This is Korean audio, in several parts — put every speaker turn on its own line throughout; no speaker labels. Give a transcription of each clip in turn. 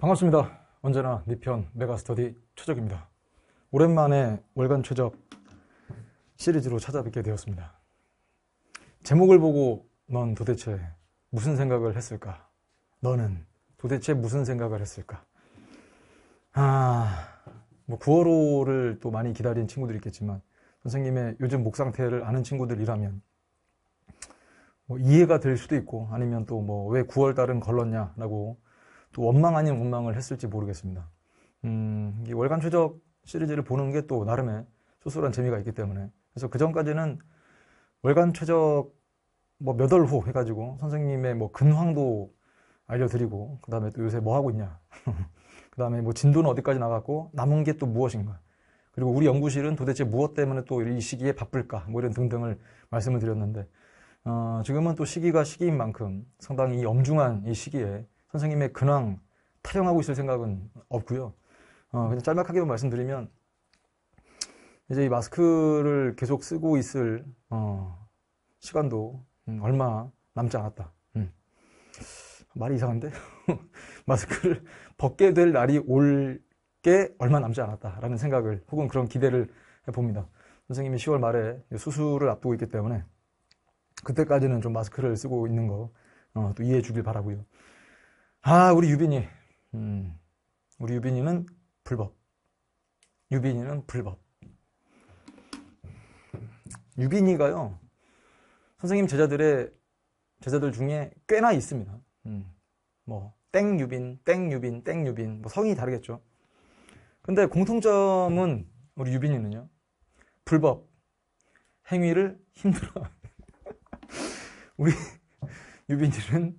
반갑습니다. 언제나 니편 네 메가스터디 최적입니다. 오랜만에 월간 최적 시리즈로 찾아뵙게 되었습니다. 제목을 보고 넌 도대체 무슨 생각을 했을까? 너는 도대체 무슨 생각을 했을까? 아, 뭐 9월호를 또 많이 기다린 친구들이 있겠지만 선생님의 요즘 목 상태를 아는 친구들이라면 뭐 이해가 될 수도 있고 아니면 또 뭐 왜 9월 달은 걸렀냐라고 또 원망 아닌 원망을 했을지 모르겠습니다. 음, 이 월간 최적 시리즈를 보는 게 또 나름의 소소한 재미가 있기 때문에 그래서 그 전까지는 월간 최적 뭐몇월 후 해가지고 선생님의 뭐 근황도 알려드리고 그 다음에 또 요새 뭐 하고 있냐 그 다음에 뭐 진도는 어디까지 나갔고 남은 게 또 무엇인가 그리고 우리 연구실은 도대체 무엇 때문에 또 이 시기에 바쁠까 뭐 이런 등등을 말씀을 드렸는데 어, 지금은 또 시기가 시기인 만큼 상당히 엄중한 이 시기에 선생님의 근황 타령하고 있을 생각은 없고요. 어, 그냥 짤막하게만 말씀드리면 이제 이 마스크를 계속 쓰고 있을 어, 시간도 음, 얼마 남지 않았다. 음. 말이 이상한데 마스크를 벗게 될 날이 올 게 얼마 남지 않았다라는 생각을 혹은 그런 기대를 해봅니다. 선생님이 10월 말에 수술을 앞두고 있기 때문에 그때까지는 좀 마스크를 쓰고 있는 거 어, 또 이해해 주길 바라고요. 아, 우리 유빈이. 음, 우리 유빈이는 불법. 유빈이는 불법. 유빈이가요, 선생님 제자들의, 제자들 중에 꽤나 있습니다. 음, 뭐, 땡 유빈, 땡 유빈, 땡 유빈, 뭐 성이 다르겠죠. 근데 공통점은 우리 유빈이는요, 불법, 행위를 힘들어. 우리 유빈이는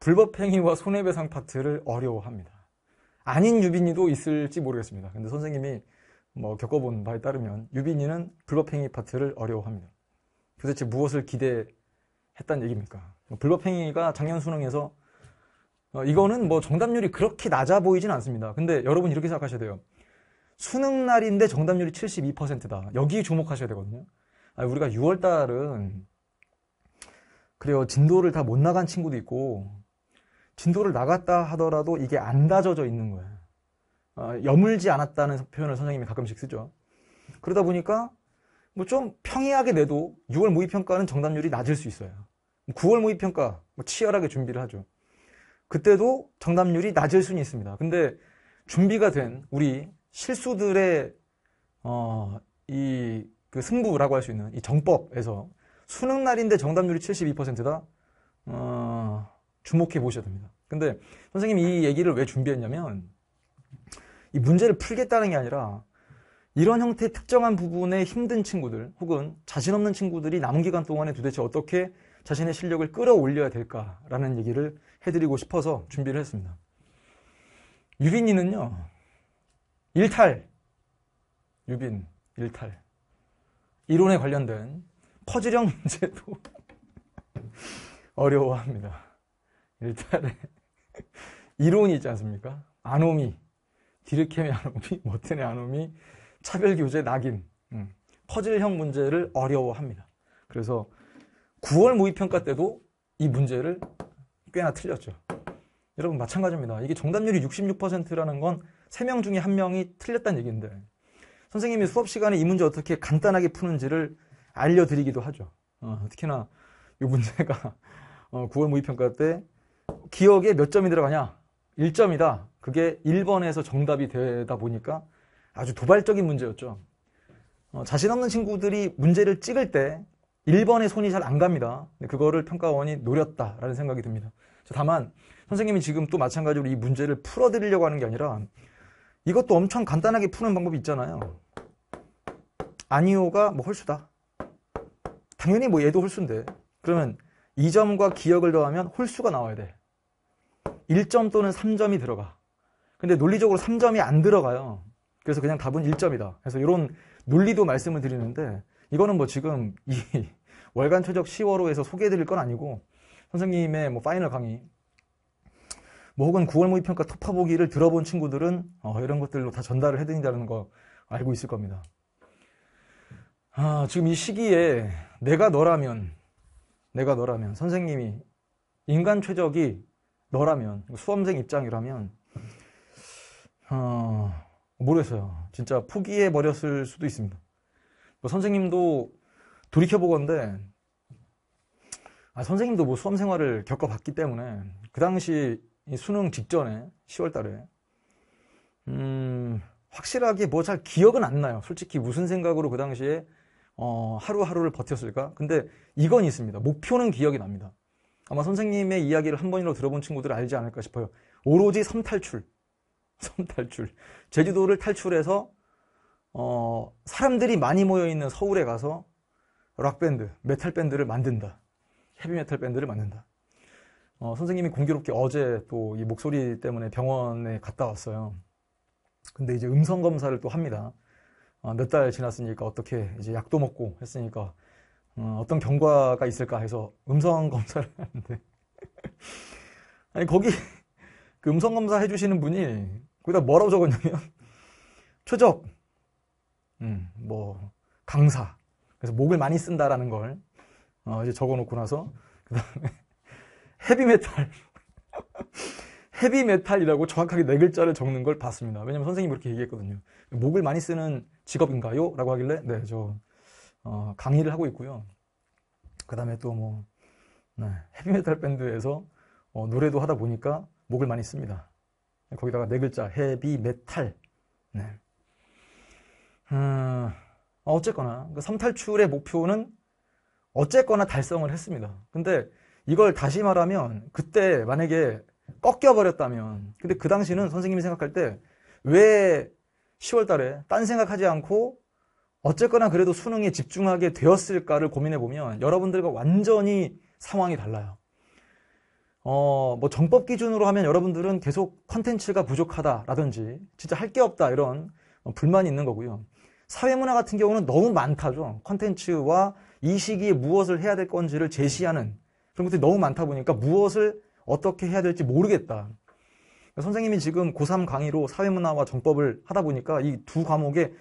불법행위와 손해배상 파트를 어려워합니다. 아닌 유빈이도 있을지 모르겠습니다. 근데 선생님이 뭐 겪어본 바에 따르면 유빈이는 불법행위 파트를 어려워합니다. 도대체 무엇을 기대했단 얘기입니까? 뭐 불법행위가 작년 수능에서 어, 이거는 뭐 정답률이 그렇게 낮아 보이진 않습니다. 근데 여러분 이렇게 생각하셔야 돼요. 수능 날인데 정답률이 72%다. 여기 주목하셔야 되거든요. 아 우리가 6월 달은 그래요 진도를 다 못 나간 친구도 있고 진도를 나갔다 하더라도 이게 안 다져져 있는 거예요. 어, 여물지 않았다는 표현을 선생님이 가끔씩 쓰죠. 그러다 보니까 뭐 좀 평이하게 내도 6월 모의평가는 정답률이 낮을 수 있어요. 9월 뭐 모의평가 뭐 치열하게 준비를 하죠. 그때도 정답률이 낮을 수는 있습니다. 근데 준비가 된 우리 실수들의 어, 이 그 승부라고 할 수 있는 이 정법에서 수능 날인데 정답률이 72%다. 어, 주목해 보셔야 됩니다. 근데 선생님이 이 얘기를 왜 준비했냐면 이 문제를 풀겠다는 게 아니라 이런 형태의 특정한 부분에 힘든 친구들 혹은 자신 없는 친구들이 남은 기간 동안에 도대체 어떻게 자신의 실력을 끌어올려야 될까라는 얘기를 해드리고 싶어서 준비를 했습니다. 유빈이는요, 일탈. 유빈, 일탈. 이론에 관련된 퍼즐형 문제도 어려워합니다. 일단에 이론이 있지 않습니까? 아노미, 디르케미 아노미, 모테의 아노미, 차별교제 낙인, 음. 퍼즐형 문제를 어려워합니다. 그래서 9월 모의평가 때도 이 문제를 꽤나 틀렸죠. 여러분 마찬가지입니다. 이게 정답률이 66%라는 건 3명 중에 1명이 틀렸다는 얘기인데 선생님이 수업 시간에 이 문제 어떻게 간단하게 푸는지를 알려드리기도 하죠. 어, 특히나 이 문제가 어, 9월 모의평가 때 기억에 몇 점이 들어가냐? 1점이다. 그게 1번에서 정답이 되다 보니까 아주 도발적인 문제였죠. 어, 자신 없는 친구들이 문제를 찍을 때 1번에 손이 잘 안 갑니다. 그거를 평가원이 노렸다라는 생각이 듭니다. 다만 선생님이 지금 또 마찬가지로 이 문제를 풀어드리려고 하는 게 아니라 이것도 엄청 간단하게 푸는 방법이 있잖아요. 아니오가 뭐 홀수다. 당연히 뭐 얘도 홀수인데 그러면 이점과 기억을 더하면 홀수가 나와야 돼. 1점 또는 3점이 들어가. 근데 논리적으로 3점이 안 들어가요. 그래서 그냥 답은 1점이다. 그래서 이런 논리도 말씀을 드리는데 이거는 뭐 지금 이 월간 최적 10월호에서 소개해드릴 건 아니고 선생님의 뭐 파이널 강의 뭐 혹은 9월 모의평가 토파 보기를 들어본 친구들은 어 이런 것들로 다 전달을 해드린다는 거 알고 있을 겁니다. 아 지금 이 시기에 내가 너라면 내가 너라면 선생님이 인간 최적이 너라면 수험생 입장이라면 어, 모르겠어요. 진짜 포기해 버렸을 수도 있습니다. 뭐 선생님도 돌이켜 보건데 아, 선생님도 뭐 수험 생활을 겪어봤기 때문에 그 당시 수능 직전에 10월달에 음, 확실하게 뭐 잘 기억은 안 나요. 솔직히 무슨 생각으로 그 당시에 어, 하루하루를 버텼을까? 근데 이건 있습니다. 목표는 기억이 납니다. 아마 선생님의 이야기를 한 번이라도 들어본 친구들은 알지 않을까 싶어요. 오로지 섬탈출. 섬탈출. 제주도를 탈출해서 어, 사람들이 많이 모여 있는 서울에 가서 락 밴드, 메탈 밴드를 만든다. 헤비 메탈 밴드를 만든다. 어, 선생님이 공교롭게 어제 또 이 목소리 때문에 병원에 갔다 왔어요. 근데 이제 음성 검사를 또 합니다. 어, 몇 달 지났으니까 어떻게 이제 약도 먹고 했으니까 어, 떤 경과가 있을까 해서 음성 검사를 하는데 아니 거기 그 음성 검사 해주시는 분이 거기다 뭐라고 적었냐면 최적 음, 뭐 강사 그래서 목을 많이 쓴다라는 걸 어, 이제 적어놓고 나서 그 다음에 헤비메탈 헤비메탈이라고 정확하게 네 글자를 적는 걸 봤습니다. 왜냐면 선생님이 그렇게 얘기했거든요. 목을 많이 쓰는 직업인가요? 라고 하길래, 네, 저 어, 강의를 하고 있고요. 그 다음에 또 뭐, 네, 헤비메탈 밴드에서 어, 노래도 하다 보니까 목을 많이 씁니다. 거기다가 네 글자, 헤비메탈. 네. 음, 아, 어쨌거나, 그 삼탈출의 목표는 어쨌거나 달성을 했습니다. 근데 이걸 다시 말하면, 그때 만약에 꺾여버렸다면, 근데 그 당시는 선생님이 생각할 때, 왜 10월 달에 딴 생각하지 않고 어쨌거나 그래도 수능에 집중하게 되었을까를 고민해 보면 여러분들과 완전히 상황이 달라요. 어, 뭐 정법 기준으로 하면 여러분들은 계속 컨텐츠가 부족하다라든지 진짜 할 게 없다 이런 불만이 있는 거고요. 사회문화 같은 경우는 너무 많다죠. 컨텐츠와 이 시기에 무엇을 해야 될 건지를 제시하는 그런 것들이 너무 많다 보니까 무엇을 어떻게 해야 될지 모르겠다. 선생님이 지금 고3 강의로 사회문화와 정법을 하다 보니까 이 두 과목에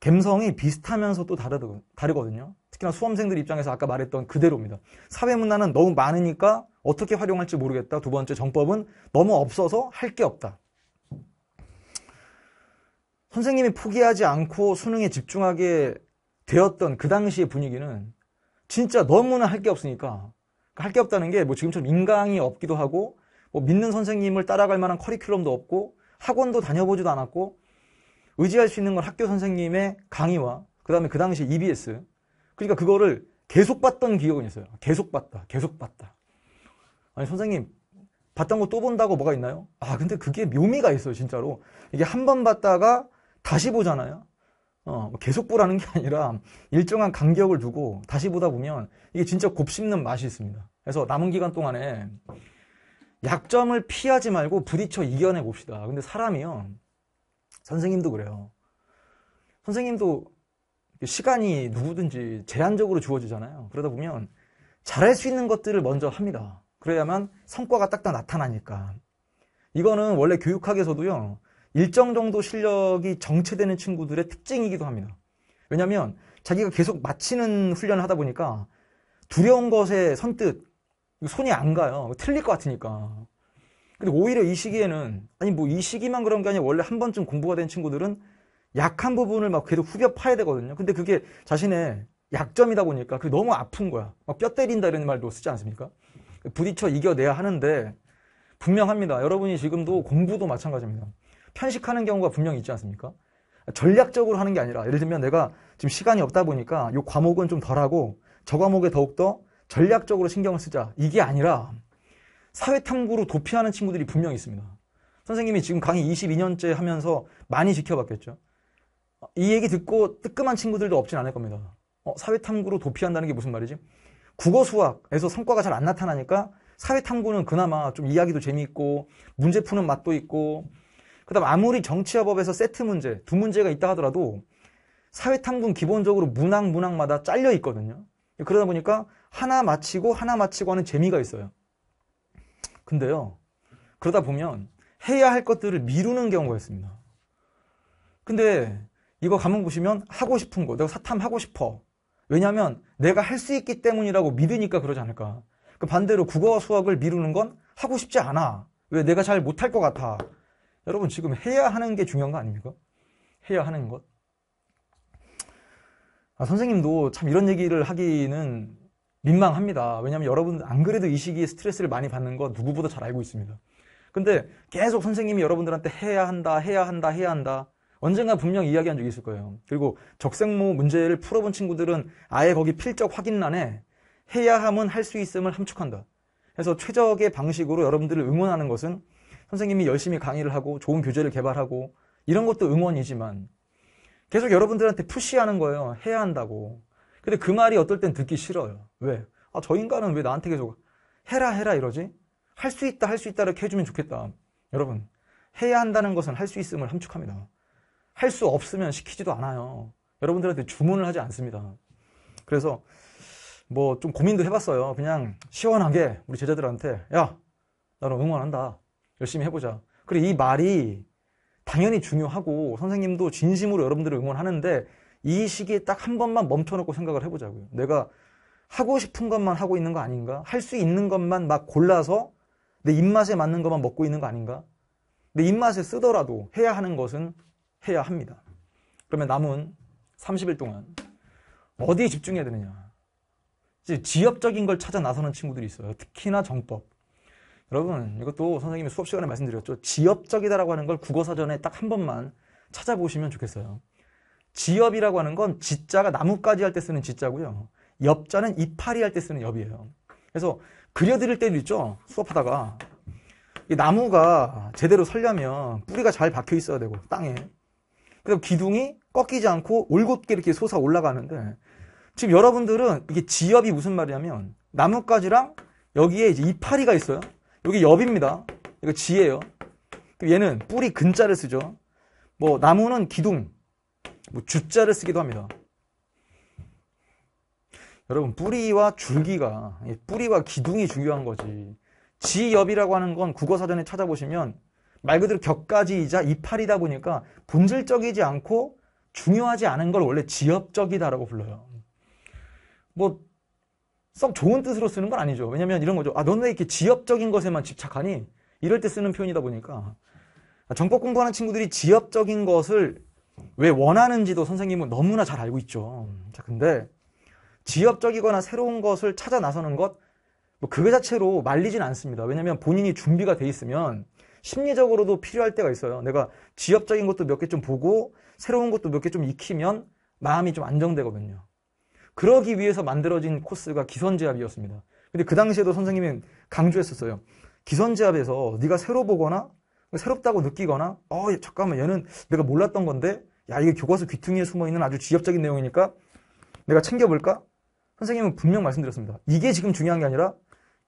감성이 비슷하면서 또 다르거, 다르거든요. 특히나 수험생들 입장에서 아까 말했던 그대로입니다. 사회문화는 너무 많으니까 어떻게 활용할지 모르겠다. 두 번째 정법은 너무 없어서 할 게 없다. 선생님이 포기하지 않고 수능에 집중하게 되었던 그 당시의 분위기는 진짜 너무나 할 게 없으니까 그러니까 할게 없다는 게 뭐 지금처럼 인강이 없기도 하고 뭐 믿는 선생님을 따라갈 만한 커리큘럼도 없고 학원도 다녀보지도 않았고 의지할 수 있는 건 학교 선생님의 강의와 그 다음에 그 당시 EBS 그러니까 그거를 계속 봤던 기억은 있어요. 계속 봤다. 계속 봤다. 아니 선생님 봤던 거 또 본다고 뭐가 있나요? 아 근데 그게 묘미가 있어요 진짜로. 이게 한 번 봤다가 다시 보잖아요. 어, 뭐 계속 보라는 게 아니라 일정한 간격을 두고 다시 보다 보면 이게 진짜 곱씹는 맛이 있습니다. 그래서 남은 기간 동안에 약점을 피하지 말고 부딪혀 이겨내 봅시다. 근데 사람이요. 선생님도 그래요. 선생님도 시간이 누구든지 제한적으로 주어지잖아요. 그러다 보면 잘할 수 있는 것들을 먼저 합니다. 그래야만 성과가 딱딱 나타나니까. 이거는 원래 교육학에서도요. 일정 정도 실력이 정체되는 친구들의 특징이기도 합니다. 왜냐하면 자기가 계속 마치는 훈련을 하다 보니까 두려운 것에 선뜻 손이 안 가요. 틀릴 것 같으니까. 근데 오히려 이 시기에는 아니 뭐 이 시기만 그런 게 아니라 원래 한 번쯤 공부가 된 친구들은 약한 부분을 막 계속 후벼 파야 되거든요. 근데 그게 자신의 약점이다 보니까 그게 너무 아픈 거야. 막 뼈 때린다 이런 말도 쓰지 않습니까? 부딪혀 이겨내야 하는데 분명합니다. 여러분이 지금도 공부도 마찬가지입니다. 편식하는 경우가 분명히 있지 않습니까? 전략적으로 하는 게 아니라 예를 들면 내가 지금 시간이 없다 보니까 이 과목은 좀 덜하고 저 과목에 더욱더 전략적으로 신경을 쓰자. 이게 아니라 사회탐구로 도피하는 친구들이 분명 히 있습니다. 선생님이 지금 강의 22년째 하면서 많이 지켜봤겠죠. 어, 이 얘기 듣고 뜨끔한 친구들도 없진 않을 겁니다. 어, 사회탐구로 도피한다는 게 무슨 말이지? 국어 수학에서 성과가 잘 안 나타나니까 사회탐구는 그나마 좀 이야기도 재미있고 문제 푸는 맛도 있고 그다음 아무리 정치화법에서 세트 문제 두 문제가 있다 하더라도 사회탐구는 기본적으로 문항 문항마다 잘려 있거든요. 그러다 보니까 하나 맞히고 하나 맞히고 하는 재미가 있어요. 근데요. 그러다 보면 해야 할 것들을 미루는 경우가 있습니다. 근데 이거 가만 보시면 하고 싶은 거, 내가 사탐하고 싶어. 왜냐하면 내가 할 수 있기 때문이라고 믿으니까 그러지 않을까. 그 반대로 국어 수학을 미루는 건 하고 싶지 않아. 왜 내가 잘 못할 것 같아. 여러분 지금 해야 하는 게 중요한 거 아닙니까? 해야 하는 것. 아, 선생님도 참 이런 얘기를 하기는 민망합니다. 왜냐하면 여러분 안 그래도 이 시기에 스트레스를 많이 받는 거 누구보다 잘 알고 있습니다. 근데 계속 선생님이 여러분들한테 해야 한다, 해야 한다, 해야 한다. 언젠가 분명 이야기한 적이 있을 거예요. 그리고 적색모 문제를 풀어본 친구들은 아예 거기 필적 확인란에 해야 함은 할 수 있음을 함축한다. 그래서 최적의 방식으로 여러분들을 응원하는 것은 선생님이 열심히 강의를 하고 좋은 교재를 개발하고 이런 것도 응원이지만 계속 여러분들한테 푸시하는 거예요. 해야 한다고. 근데 그 말이 어떨 땐 듣기 싫어요. 왜? 아, 저 인간은 왜 나한테 계속 해라, 해라 이러지? 할 수 있다, 할 수 있다 이렇게 해주면 좋겠다. 여러분, 해야 한다는 것은 할 수 있음을 함축합니다. 할 수 없으면 시키지도 않아요. 여러분들한테 주문을 하지 않습니다. 그래서 뭐 좀 고민도 해봤어요. 그냥 시원하게 우리 제자들한테 야, 나는 응원한다. 열심히 해보자. 그리고 이 말이 당연히 중요하고 선생님도 진심으로 여러분들을 응원하는데 이 시기에 딱 한 번만 멈춰놓고 생각을 해보자고요. 내가 하고 싶은 것만 하고 있는 거 아닌가? 할 수 있는 것만 막 골라서 내 입맛에 맞는 것만 먹고 있는 거 아닌가? 내 입맛에 쓰더라도 해야 하는 것은 해야 합니다. 그러면 남은 30일 동안 어디에 집중해야 되느냐? 지역적인걸 찾아 나서는 친구들이 있어요. 특히나 정법. 여러분, 이것도 선생님이 수업 시간에 말씀드렸죠. 지역적이다라고 하는 걸 국어사전에 딱 한 번만 찾아보시면 좋겠어요. 지엽이라고 하는 건 지자가 나뭇가지 할 때 쓰는 지자고요. 엽자는 이파리 할 때 쓰는 엽이에요. 그래서 그려드릴 때도 있죠. 수업하다가. 나무가 제대로 설려면 뿌리가 잘 박혀 있어야 되고, 땅에. 그리고 기둥이 꺾이지 않고 올곧게 이렇게 솟아 올라가는데, 지금 여러분들은 이게 지엽이 무슨 말이냐면, 나뭇가지랑 여기에 이제 이파리가 있어요. 여기 엽입니다. 이거 지예요. 얘는 뿌리 근자를 쓰죠. 뭐, 나무는 기둥, 뭐, 주자를 쓰기도 합니다. 여러분 뿌리와 줄기가 뿌리와 기둥이 중요한 거지. 지엽이라고 하는 건 국어사전에 찾아보시면 말 그대로 격가지이자 이파리다 보니까 본질적이지 않고 중요하지 않은 걸 원래 지엽적이다라고 불러요. 뭐 썩 좋은 뜻으로 쓰는 건 아니죠. 왜냐면 이런 거죠. 아, 넌왜 이렇게 지엽적인 것에만 집착하니? 이럴 때 쓰는 표현이다 보니까 정법 아, 공부하는 친구들이 지엽적인 것을 왜 원하는지도 선생님은 너무나 잘 알고 있죠. 자, 근데 지엽적이거나 새로운 것을 찾아 나서는 것, 뭐그 자체로 말리진 않습니다. 왜냐면 하 본인이 준비가 돼 있으면 심리적으로도 필요할 때가 있어요. 내가 지엽적인 것도 몇 개 좀 보고 새로운 것도 몇 개 좀 익히면 마음이 좀 안정되거든요. 그러기 위해서 만들어진 코스가 기선제압이었습니다. 근데 그 당시에도 선생님이 강조했었어요. 기선제압에서 네가 새로 보거나 새롭다고 느끼거나 어 잠깐만 얘는 내가 몰랐던 건데 야 이게 교과서 귀퉁이에 숨어있는 아주 지엽적인 내용이니까 내가 챙겨볼까? 선생님은 분명 말씀드렸습니다. 이게 지금 중요한 게 아니라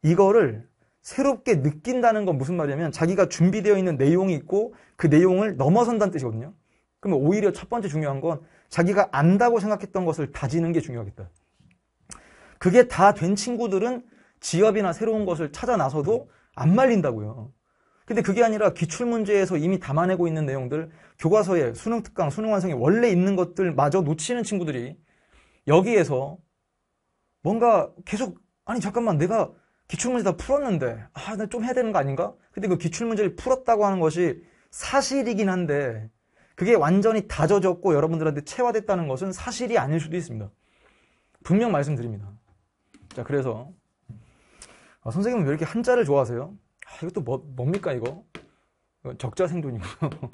이거를 새롭게 느낀다는 건 무슨 말이냐면 자기가 준비되어 있는 내용이 있고 그 내용을 넘어선다는 뜻이거든요. 그러면 오히려 첫 번째 중요한 건 자기가 안다고 생각했던 것을 다지는 게 중요하겠다. 그게 다 된 친구들은 지업이나 새로운 것을 찾아 나서도 안 말린다고요. 근데 그게 아니라 기출문제에서 이미 담아내고 있는 내용들, 교과서에 수능특강, 수능완성에 원래 있는 것들마저 놓치는 친구들이 여기에서 뭔가 계속 아니 잠깐만 내가 기출문제 다 풀었는데 아나 좀 해야 되는 거 아닌가? 근데 그 기출문제를 풀었다고 하는 것이 사실이긴 한데 그게 완전히 다져졌고 여러분들한테 체화됐다는 것은 사실이 아닐 수도 있습니다. 분명 말씀드립니다. 자 그래서 아, 선생님은 왜 이렇게 한자를 좋아하세요? 아, 이것도 뭐, 뭡니까 이거? 적자생존이고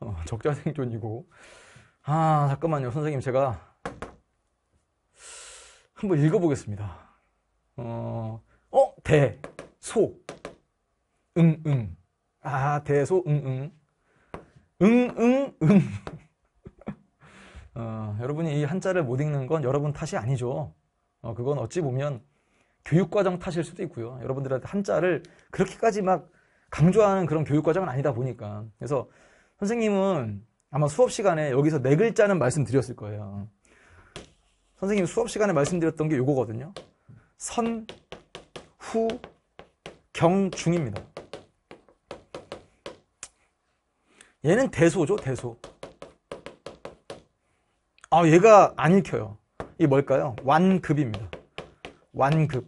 어, 적자생존이고 아 잠깐만요 선생님 제가 한번 읽어보겠습니다. 어, 어, 대, 소, 응, 응. 아, 대소, 응, 응. 응, 응, 응. 어, 여러분이 이 한자를 못 읽는 건 여러분 탓이 아니죠. 어, 그건 어찌 보면 교육과정 탓일 수도 있고요. 여러분들한테 한자를 그렇게까지 막 강조하는 그런 교육과정은 아니다 보니까. 그래서 선생님은 아마 수업 시간에 여기서 네 글자는 말씀드렸을 거예요. 선생님 수업 시간에 말씀드렸던 게 이거거든요. 선, 후, 경, 중입니다. 얘는 대소죠, 대소. 아, 얘가 안 읽혀요. 이게 뭘까요? 완급입니다. 완급.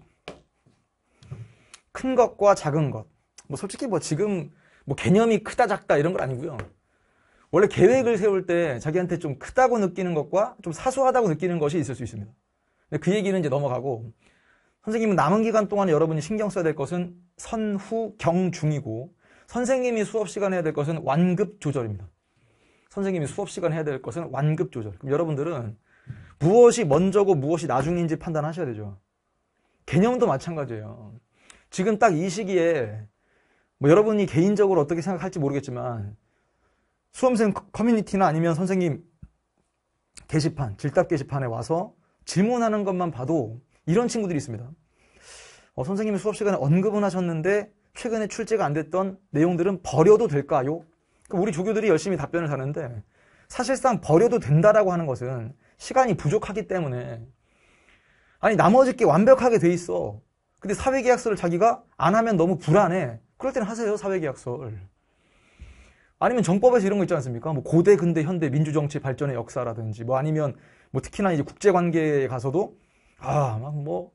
큰 것과 작은 것. 뭐 솔직히 뭐 지금 뭐 개념이 크다 작다 이런 건 아니고요. 원래 계획을 세울 때 자기한테 좀 크다고 느끼는 것과 좀 사소하다고 느끼는 것이 있을 수 있습니다. 그 얘기는 이제 넘어가고 선생님은 남은 기간 동안 여러분이 신경 써야 될 것은 선후 경중이고 선생님이 수업 시간에 해야 될 것은 완급 조절입니다. 선생님이 수업 시간에 해야 될 것은 완급 조절. 그럼 여러분들은 무엇이 먼저고 무엇이 나중인지 판단하셔야 되죠. 개념도 마찬가지예요. 지금 딱 이 시기에 뭐 여러분이 개인적으로 어떻게 생각할지 모르겠지만 수험생 커뮤니티나 아니면 선생님 게시판, 질답 게시판에 와서 질문하는 것만 봐도 이런 친구들이 있습니다. 어, 선생님이 수업 시간에 언급은 하셨는데 최근에 출제가 안 됐던 내용들은 버려도 될까요? 그러니까 우리 조교들이 열심히 답변을 하는데 사실상 버려도 된다라고 하는 것은 시간이 부족하기 때문에 아니 나머지 게 완벽하게 돼 있어. 근데 사회계약서를 자기가 안 하면 너무 불안해. 그럴 때는 하세요 사회계약서를. 아니면 정법에서 이런 거 있지 않습니까? 뭐 고대 근대 현대 민주정치 발전의 역사라든지 뭐 아니면 뭐 특히나 이제 국제 관계에 가서도 아막 뭐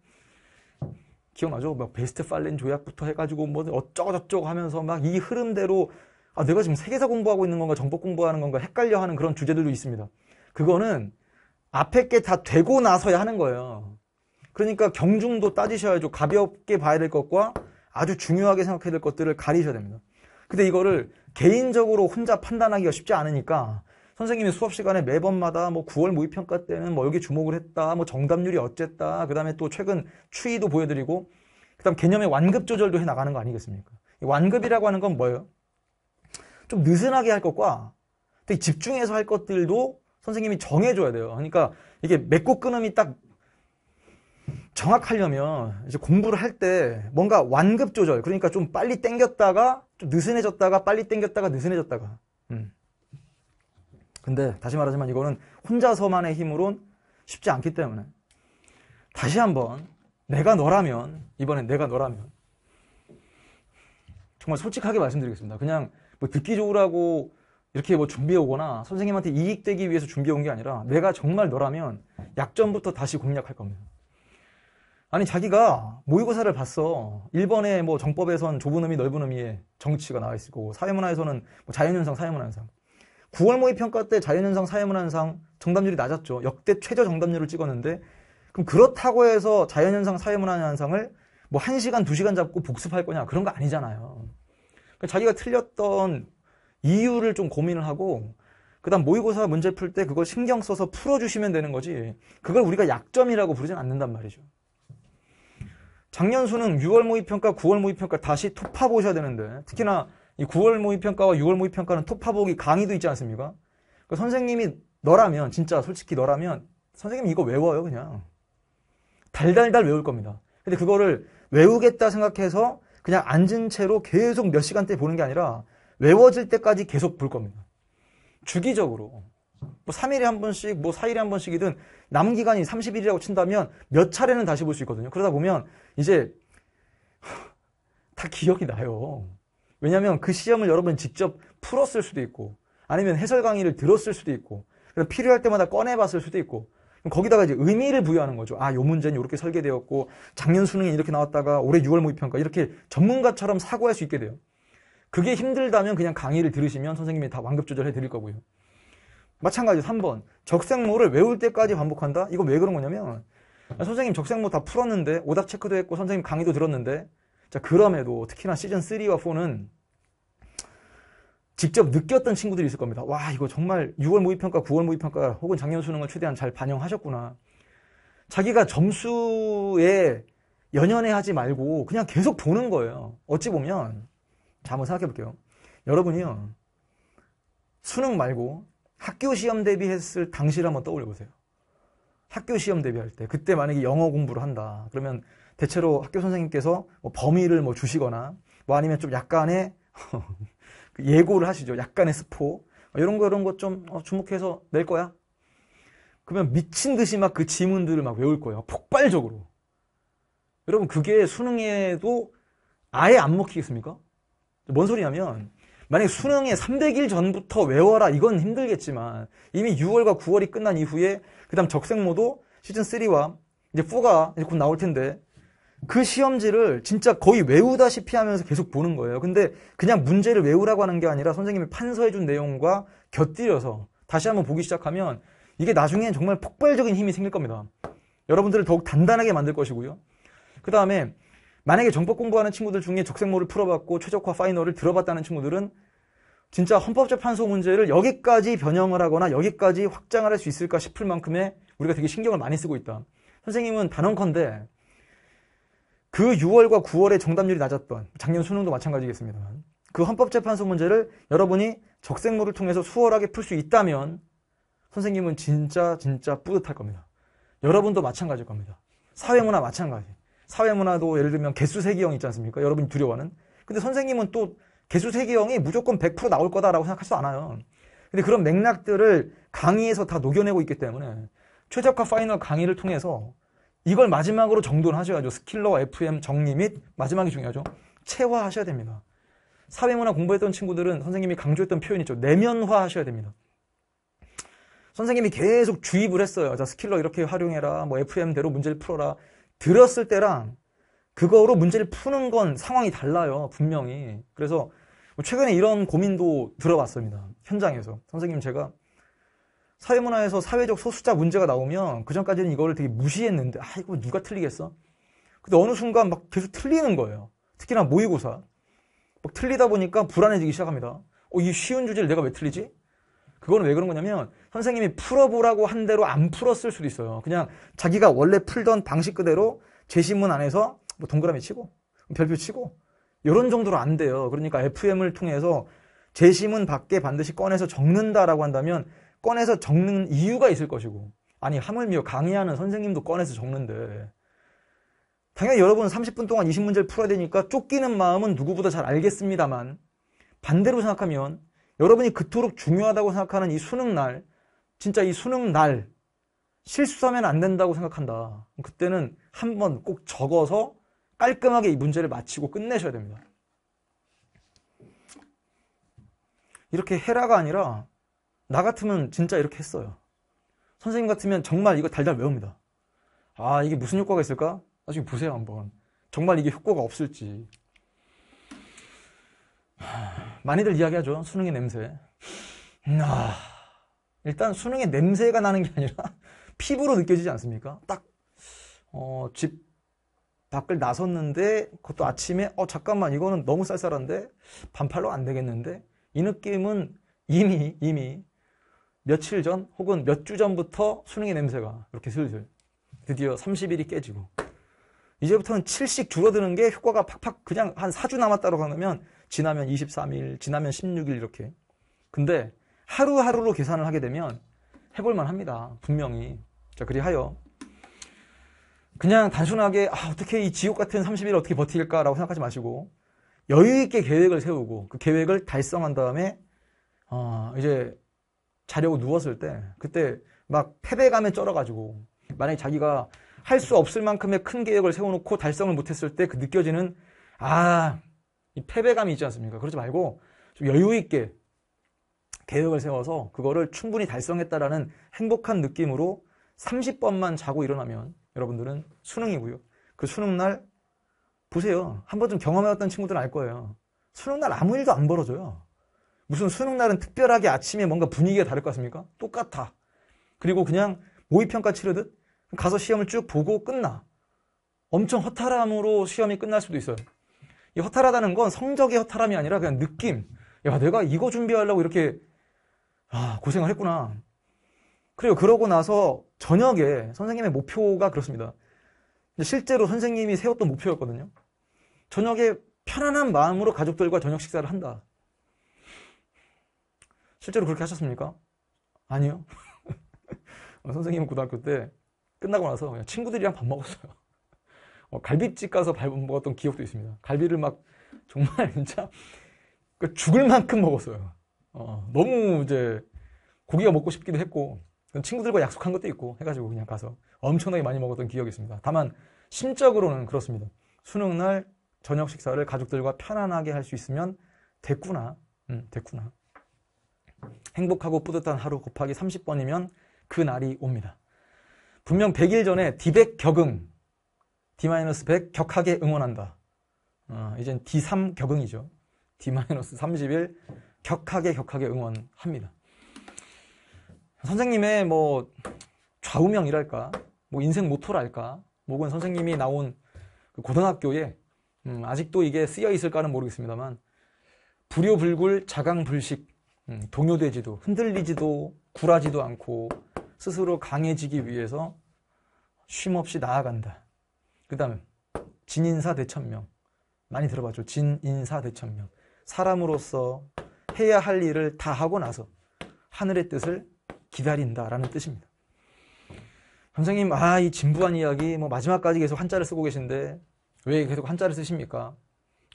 기억나죠? 막 베스트 팔렌 조약부터 해가지고 뭐 어쩌고 저쩌고 하면서 막 이 흐름대로 아 내가 지금 세계사 공부하고 있는 건가 정법 공부하는 건가 헷갈려하는 그런 주제들도 있습니다. 그거는 앞에 게 다 되고 나서야 하는 거예요. 그러니까 경중도 따지셔야죠. 가볍게 봐야 될 것과 아주 중요하게 생각해야 될 것들을 가리셔야 됩니다. 근데 이거를 개인적으로 혼자 판단하기가 쉽지 않으니까 선생님이 수업 시간에 매번마다 뭐 9월 모의 평가 때는 뭐 여기 주목을 했다. 뭐 정답률이 어쨌다. 그다음에 또 최근 추이도 보여 드리고 그다음 개념의 완급 조절도 해 나가는 거 아니겠습니까? 완급이라고 하는 건 뭐예요? 좀 느슨하게 할 것과 되게 집중해서 할 것들도 선생님이 정해줘야 돼요. 그러니까 이게 맺고 끊음이 딱 정확하려면 이제 공부를 할 때 뭔가 완급 조절, 그러니까 좀 빨리 땡겼다가 좀 느슨해졌다가 빨리 땡겼다가 느슨해졌다가. 음. 근데 다시 말하지만 이거는 혼자서만의 힘으론 쉽지 않기 때문에 다시 한번 내가 너라면 이번엔 내가 너라면 정말 솔직하게 말씀드리겠습니다. 그냥 뭐 듣기 좋으라고 이렇게 뭐 준비해 오거나 선생님한테 이익되기 위해서 준비해 온게 아니라 내가 정말 너라면 약점부터 다시 공략할 겁니다. 아니 자기가 모의고사를 봤어. 1번에 뭐 정법에선 좁은 의미 넓은 의미의 정치가 나와 있고 사회문화에서는 뭐 자연현상 사회문화현상. 9월 모의평가 때 자연현상 사회문화현상 정답률이 낮았죠. 역대 최저 정답률을 찍었는데 그럼 그렇다고 해서 자연현상 사회문화현상을 뭐 1시간 2시간 잡고 복습할 거냐 그런 거 아니잖아요. 그러니까 자기가 틀렸던 이유를 좀 고민을 하고 그다음 모의고사 문제 풀 때 그걸 신경 써서 풀어주시면 되는 거지 그걸 우리가 약점이라고 부르진 않는단 말이죠. 작년 수능 6월 모의평가, 9월 모의평가 다시 톱합 보셔야 되는데 특히나 이 9월 모의평가와 6월 모의평가는 톱합 보기 강의도 있지 않습니까? 그 선생님이 너라면 진짜 솔직히 너라면 선생님 이거 외워요 그냥 달달달 외울 겁니다. 근데 그거를 외우겠다 생각해서 그냥 앉은 채로 계속 몇 시간째 보는 게 아니라 외워질 때까지 계속 볼 겁니다. 주기적으로 뭐 3일에 한 번씩, 뭐 4일에 한 번씩이든 남기간이 30일이라고 친다면 몇 차례는 다시 볼 수 있거든요. 그러다 보면 이제 다 기억이 나요. 왜냐하면 그 시험을 여러분 직접 풀었을 수도 있고 아니면 해설 강의를 들었을 수도 있고 필요할 때마다 꺼내봤을 수도 있고 거기다가 이제 의미를 부여하는 거죠. 아, 요 문제는 이렇게 설계되었고 작년 수능에 이렇게 나왔다가 올해 6월 모의평가 이렇게 전문가처럼 사고할 수 있게 돼요. 그게 힘들다면 그냥 강의를 들으시면 선생님이 다 완급 조절해 드릴 거고요. 마찬가지 로 3번 적색모를 외울 때까지 반복한다? 이거왜 그런 거냐면 아, 선생님 적색모 뭐 다 풀었는데 오답 체크도 했고 선생님 강의도 들었는데 자 그럼에도 특히나 시즌 3와 4는 직접 느꼈던 친구들이 있을 겁니다. 와 이거 정말 6월 모의평가, 9월 모의평가 혹은 작년 수능을 최대한 잘 반영하셨구나. 자기가 점수에 연연해 하지 말고 그냥 계속 보는 거예요. 어찌 보면 자 한번 생각해 볼게요. 여러분이요 수능 말고 학교 시험 대비했을 당시를 한번 떠올려 보세요. 학교 시험 대비할 때 그때 만약에 영어 공부를 한다 그러면 대체로 학교 선생님께서 뭐 범위를 뭐 주시거나 뭐 아니면 좀 약간의 그 예고를 하시죠 약간의 스포 뭐 이런 거 이런 거좀 어, 주목해서 낼 거야 그러면 미친 듯이 막 그 지문들을 막 외울 거예요 폭발적으로 여러분 그게 수능에도 아예 안 먹히겠습니까? 뭔 소리냐면 만약에 수능에 300일 전부터 외워라 이건 힘들겠지만 이미 6월과 9월이 끝난 이후에 그 다음 적색모도 시즌3와 이제 4가 이제 곧 나올 텐데 그 시험지를 진짜 거의 외우다시피 하면서 계속 보는 거예요. 근데 그냥 문제를 외우라고 하는 게 아니라 선생님이 판서해준 내용과 곁들여서 다시 한번 보기 시작하면 이게 나중에 정말 폭발적인 힘이 생길 겁니다. 여러분들을 더욱 단단하게 만들 것이고요. 그 다음에 만약에 정법 공부하는 친구들 중에 적색모를 풀어봤고 최적화 파이널을 들어봤다는 친구들은 진짜 헌법재판소 문제를 여기까지 변형을 하거나 여기까지 확장을 할 수 있을까 싶을 만큼의 우리가 되게 신경을 많이 쓰고 있다. 선생님은 단언컨대 그 6월과 9월에 정답률이 낮았던 작년 수능도 마찬가지겠습니다만 그 헌법재판소 문제를 여러분이 적색모를 통해서 수월하게 풀 수 있다면 선생님은 진짜 진짜 뿌듯할 겁니다. 여러분도 마찬가지일 겁니다. 사회문화 마찬가지. 사회문화도 예를 들면 개수 세기형 있지 않습니까? 여러분이 두려워하는. 근데 선생님은 또 개수 세기형이 무조건 100% 나올 거다라고 생각하지도 않아요. 근데 그런 맥락들을 강의에서 다 녹여내고 있기 때문에 최적화 파이널 강의를 통해서 이걸 마지막으로 정돈하셔야죠. 스킬러 FM 정리 및 마지막이 중요하죠. 체화하셔야 됩니다. 사회문화 공부했던 친구들은 선생님이 강조했던 표현 있죠. 내면화 하셔야 됩니다. 선생님이 계속 주입을 했어요. 자, 스킬러 이렇게 활용해라. 뭐 FM대로 문제를 풀어라. 들었을 때랑 그거로 문제를 푸는 건 상황이 달라요. 분명히. 그래서 뭐 최근에 이런 고민도 들어봤습니다. 현장에서. 선생님 제가 사회문화에서 사회적 소수자 문제가 나오면 그전까지는 이거를 되게 무시했는데 아 이거 누가 틀리겠어? 근데 어느 순간 막 계속 틀리는 거예요. 특히나 모의고사. 막 틀리다 보니까 불안해지기 시작합니다. 어, 이 쉬운 주제를 내가 왜 틀리지? 그거는 왜 그런 거냐면 선생님이 풀어보라고 한 대로 안 풀었을 수도 있어요. 그냥 자기가 원래 풀던 방식 그대로 제시문 안에서 뭐 동그라미 치고 별표 치고 이런 정도로 안 돼요. 그러니까 FM을 통해서 제시문 밖에 반드시 꺼내서 적는다라고 한다면 꺼내서 적는 이유가 있을 것이고 아니 하물며 강의하는 선생님도 꺼내서 적는데 당연히 여러분 30분 동안 20문제를 풀어야 되니까 쫓기는 마음은 누구보다 잘 알겠습니다만 반대로 생각하면 여러분이 그토록 중요하다고 생각하는 이 수능날, 진짜 이 수능날, 실수하면 안 된다고 생각한다. 그때는 한번 꼭 적어서 깔끔하게 이 문제를 마치고 끝내셔야 됩니다. 이렇게 해라가 아니라 나 같으면 진짜 이렇게 했어요. 선생님 같으면 정말 이거 달달 외웁니다. 아 이게 무슨 효과가 있을까? 나중에 보세요 한번. 정말 이게 효과가 없을지. 많이들 이야기하죠. 수능의 냄새. 음, 아, 일단 수능의 냄새가 나는 게 아니라 피부로 느껴지지 않습니까? 딱, 어, 집 밖을 나섰는데 그것도 아침에 어, 잠깐만 이거는 너무 쌀쌀한데 반팔로 안 되겠는데 이 느낌은 이미, 이미 며칠 전 혹은 몇 주 전부터 수능의 냄새가 이렇게 슬슬 드디어 30일이 깨지고 이제부터는 7씩 줄어드는 게 효과가 팍팍 그냥 한 4주 남았다고 하면 지나면 23일, 지나면 16일 이렇게. 근데 하루하루로 계산을 하게 되면 해볼만 합니다. 분명히. 자, 그리하여 그냥 단순하게 아, 어떻게 이 지옥 같은 30일 어떻게 버틸까라고 생각하지 마시고 여유 있게 계획을 세우고 그 계획을 달성한 다음에 어, 이제 자려고 누웠을 때 그때 막 패배감에 쩔어가지고 만약에 자기가 할 수 없을 만큼의 큰 계획을 세워놓고 달성을 못했을 때 그 느껴지는 아이 패배감이 있지 않습니까? 그러지 말고 좀 여유 있게 계획을 세워서 그거를 충분히 달성했다라는 행복한 느낌으로 30번만 자고 일어나면 여러분들은 수능이고요. 그 수능 날 보세요. 한 번쯤 경험해왔던 친구들은 알 거예요. 수능 날 아무 일도 안 벌어져요. 무슨 수능 날은 특별하게 아침에 뭔가 분위기가 다를 것 같습니까? 똑같아. 그리고 그냥 모의평가 치르듯 가서 시험을 쭉 보고 끝나. 엄청 허탈함으로 시험이 끝날 수도 있어요. 이 허탈하다는 건 성적의 허탈함이 아니라 그냥 느낌. 야, 내가 이거 준비하려고 이렇게, 아, 고생을 했구나. 그리고 그러고 나서 저녁에 선생님의 목표가 그렇습니다. 실제로 선생님이 세웠던 목표였거든요. 저녁에 편안한 마음으로 가족들과 저녁 식사를 한다. 실제로 그렇게 하셨습니까? 아니요. 선생님은 고등학교 때 끝나고 나서 그냥 친구들이랑 밥 먹었어요. 어, 갈비집 가서 밥은 먹었던 기억도 있습니다. 갈비를 막 정말 진짜 그 죽을 만큼 먹었어요. 어, 너무 이제 고기가 먹고 싶기도 했고 친구들과 약속한 것도 있고 해가지고 그냥 가서 엄청나게 많이 먹었던 기억이 있습니다. 다만 심적으로는 그렇습니다. 수능 날 저녁 식사를 가족들과 편안하게 할 수 있으면 됐구나, 음, 됐구나. 행복하고 뿌듯한 하루 곱하기 30번이면 그 날이 옵니다. 분명 100일 전에 디백 격응 D-100 격하게 응원한다. 어, 이젠 D3 격응이죠. D-31 격하게 격하게 응원합니다. 선생님의 뭐 좌우명이랄까, 뭐 인생 모토랄까, 혹은 선생님이 나온 그 고등학교에 음, 아직도 이게 쓰여 있을까는 모르겠습니다만 불효불굴 자강불식 음, 동요되지도 흔들리지도 굴하지도 않고 스스로 강해지기 위해서 쉼없이 나아간다. 그 다음에 진인사 대천명 많이 들어봤죠. 진인사 대천명 사람으로서 해야 할 일을 다 하고 나서 하늘의 뜻을 기다린다라는 뜻입니다. 선생님, 아, 이 진부한 이야기, 뭐, 마지막까지 계속 한자를 쓰고 계신데, 왜 계속 한자를 쓰십니까?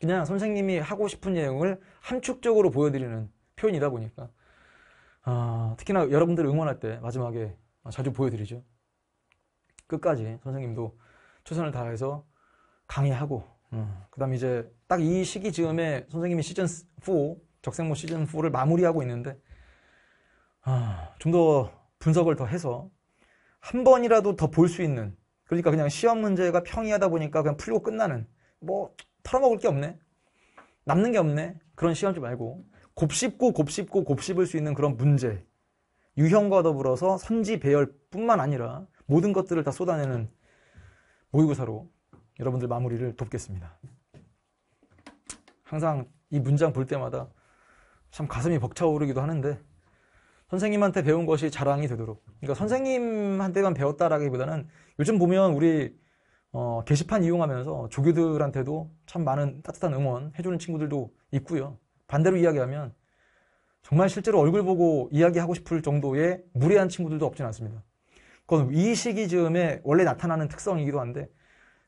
그냥 선생님이 하고 싶은 내용을 함축적으로 보여드리는 표현이다 보니까, 아, 특히나 여러분들 응원할 때 마지막에 자주 보여드리죠. 끝까지 선생님도 최선을 다해서 강의하고 어. 그 다음에 이제 딱 이 시기 즈음에 선생님이 시즌4 적생모 시즌4를 마무리하고 있는데 아, 좀 더 분석을 더 해서 한 번이라도 더 볼 수 있는 그러니까 그냥 시험 문제가 평이하다 보니까 그냥 풀고 끝나는 뭐 털어먹을 게 없네 남는 게 없네 그런 시험지 말고 곱씹고 곱씹고 곱씹을 수 있는 그런 문제 유형과 더불어서 선지 배열뿐만 아니라 모든 것들을 다 쏟아내는 모의고사로 여러분들 마무리를 돕겠습니다. 항상 이 문장 볼 때마다 참 가슴이 벅차오르기도 하는데 선생님한테 배운 것이 자랑이 되도록 그러니까 선생님한테만 배웠다라기보다는 요즘 보면 우리 어, 게시판 이용하면서 조교들한테도 참 많은 따뜻한 응원 해주는 친구들도 있고요. 반대로 이야기하면 정말 실제로 얼굴 보고 이야기하고 싶을 정도의 무례한 친구들도 없진 않습니다. 그건 이 시기즈음에 원래 나타나는 특성이기도 한데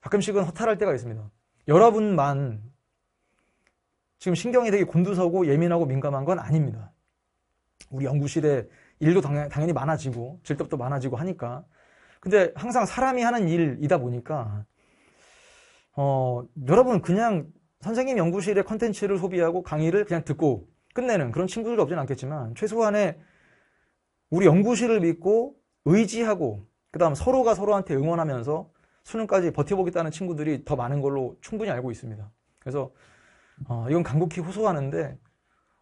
가끔씩은 허탈할 때가 있습니다. 여러분만 지금 신경이 되게 곤두서고 예민하고 민감한 건 아닙니다. 우리 연구실에 일도 당연, 당연히 많아지고 질적도 많아지고 하니까 근데 항상 사람이 하는 일이다 보니까 어, 여러분 그냥 선생님 연구실의 컨텐츠를 소비하고 강의를 그냥 듣고 끝내는 그런 친구들도 없진 않겠지만 최소한의 우리 연구실을 믿고 의지하고 그 다음 서로가 서로한테 응원하면서 수능까지 버텨보겠다는 친구들이 더 많은 걸로 충분히 알고 있습니다. 그래서 어, 이건 간곡히 호소하는데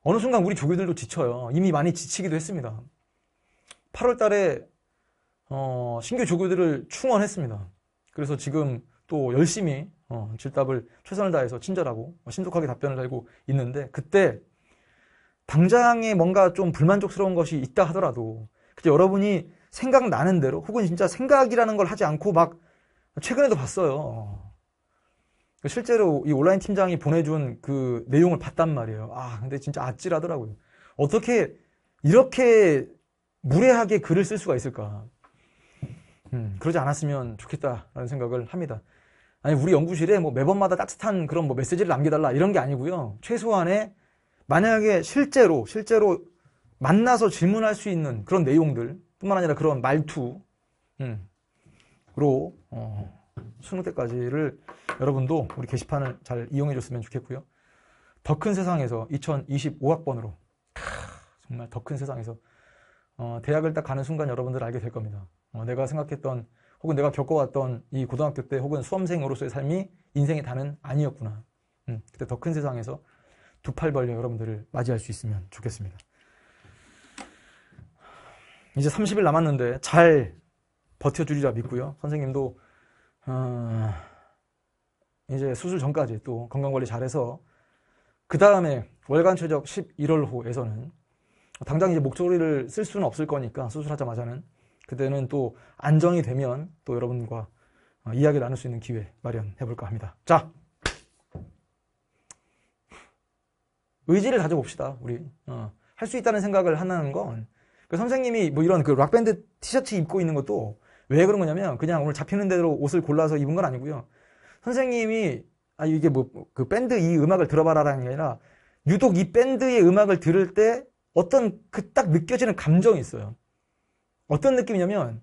어느 순간 우리 조교들도 지쳐요. 이미 많이 지치기도 했습니다. 8월 달에 어, 신규 조교들을 충원했습니다. 그래서 지금 또 열심히 어, 질답을 최선을 다해서 친절하고 신속하게 답변을 달고 있는데 그때 당장에 뭔가 좀 불만족스러운 것이 있다 하더라도 그때 여러분이 생각나는 대로 혹은 진짜 생각이라는 걸 하지 않고 막 최근에도 봤어요. 그러니까 실제로 이 온라인 팀장이 보내준 그 내용을 봤단 말이에요. 아, 근데 진짜 아찔하더라고요. 어떻게 이렇게 무례하게 글을 쓸 수가 있을까? 음, 그러지 않았으면 좋겠다라는 생각을 합니다. 아니, 우리 연구실에 뭐 매번마다 따뜻한 그런 뭐 메시지를 남겨달라 이런 게 아니고요. 최소한의 만약에 실제로, 실제로 만나서 질문할 수 있는 그런 내용들, 뿐만 아니라 그런 말투로 어, 수능 때까지를 여러분도 우리 게시판을 잘 이용해 줬으면 좋겠고요. 더 큰 세상에서 2025학번으로 정말 더 큰 세상에서 어, 대학을 딱 가는 순간 여러분들 알게 될 겁니다. 어, 내가 생각했던 혹은 내가 겪어왔던 이 고등학교 때 혹은 수험생으로서의 삶이 인생의 단은 아니었구나. 음, 그때 더 큰 세상에서 두 팔 벌려 여러분들을 맞이할 수 있으면 좋겠습니다. 이제 30일 남았는데 잘 버텨주리라 믿고요. 선생님도 어, 이제 수술 전까지 또 건강관리 잘해서 그 다음에 월간 최적 11월호에서는 당장 이제 목소리를 쓸 수는 없을 거니까 수술하자마자는 그때는 또 안정이 되면 또 여러분과 어, 이야기 를 나눌 수 있는 기회 마련해볼까 합니다. 자, 의지를 가져봅시다. 우리 어, 할 수 있다는 생각을 하는 건그 선생님이 뭐 이런 그 락밴드 티셔츠 입고 있는 것도 왜 그런 거냐면 그냥 오늘 잡히는 대로 옷을 골라서 입은 건 아니고요. 선생님이 아 이게 뭐 그 밴드 이 음악을 들어봐라라는 게 아니라 유독 이 밴드의 음악을 들을 때 어떤 그 딱 느껴지는 감정이 있어요. 어떤 느낌이냐면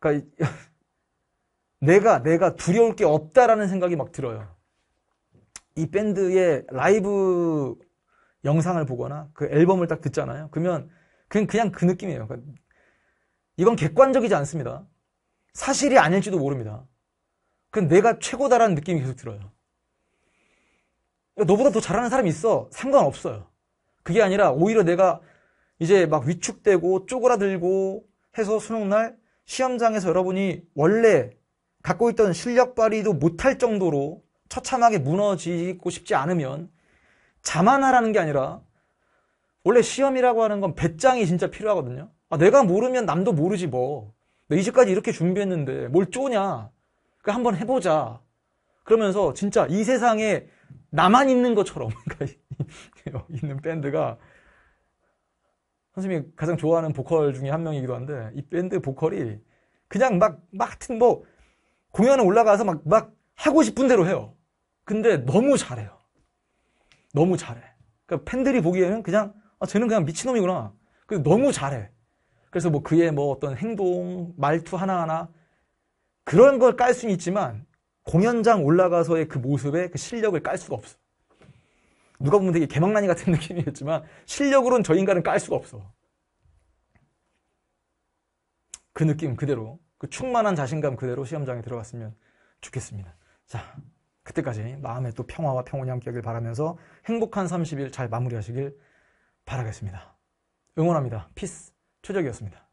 그러니까 내가 내가 두려울 게 없다라는 생각이 막 들어요. 이 밴드의 라이브 영상을 보거나 그 앨범을 딱 듣잖아요. 그러면 그냥, 그냥 그 느낌이에요. 그러니까 이건 객관적이지 않습니다. 사실이 아닐지도 모릅니다. 그건 내가 최고다라는 느낌이 계속 들어요. 그러니까 너보다 더 잘하는 사람이 있어. 상관없어요. 그게 아니라 오히려 내가 이제 막 위축되고 쪼그라들고 해서 수능날 시험장에서 여러분이 원래 갖고 있던 실력 발휘도 못할 정도로 처참하게 무너지고 싶지 않으면 자만하라는 게 아니라 원래 시험이라고 하는 건 배짱이 진짜 필요하거든요. 아, 내가 모르면 남도 모르지 뭐. 너 이제까지 이렇게 준비했는데 뭘 쪼냐. 그 한번 해보자. 그러면서 진짜 이 세상에 나만 있는 것처럼 그러니까 있는 밴드가 선생님이 가장 좋아하는 보컬 중에 한 명이기도 한데 이 밴드 보컬이 그냥 막, 막하뭐 공연에 올라가서 막, 막 하고 싶은 대로 해요. 근데 너무 잘해요. 너무 잘해. 그러니까 팬들이 보기에는 그냥 아, 쟤는 그냥 미친놈이구나. 그래서 너무 잘해. 그래서 뭐 그의 뭐 어떤 행동, 말투 하나하나 그런 걸 깔 수는 있지만 공연장 올라가서의 그 모습에 그 실력을 깔 수가 없어. 누가 보면 되게 개망나이 같은 느낌이었지만 실력으로는 저 인간은 깔 수가 없어. 그 느낌 그대로 그 충만한 자신감 그대로 시험장에 들어갔으면 좋겠습니다. 자, 그때까지 마음에 또 평화와 평온이 함께하길 바라면서 행복한 30일 잘 마무리하시길 바라겠습니다. 응원합니다. 피스 최적이었습니다.